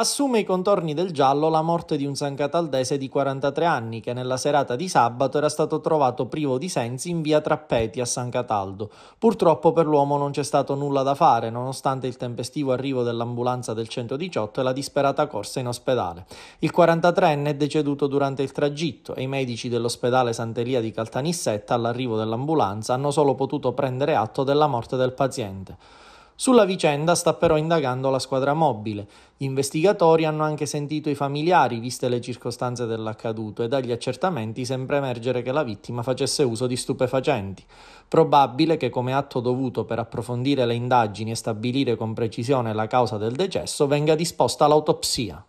assume i contorni del giallo la morte di un zancataldese di 43 anni che nella serata di sabato era stato trovato privo di sensi in via Trappeti a San Cataldo. Purtroppo per l'uomo non c'è stato nulla da fare, nonostante il tempestivo arrivo dell'ambulanza del 118 e la disperata corsa in ospedale. Il 43enne è deceduto durante il tragitto e i medici dell'ospedale Santeria di Caltanissetta all'arrivo dell'ambulanza hanno solo potuto prendere atto della morte del paziente. Sulla vicenda sta però indagando la squadra mobile. Gli investigatori hanno anche sentito i familiari, viste le circostanze dell'accaduto, e dagli accertamenti sembra emergere che la vittima facesse uso di stupefacenti. Probabile che come atto dovuto per approfondire le indagini e stabilire con precisione la causa del decesso venga disposta l'autopsia.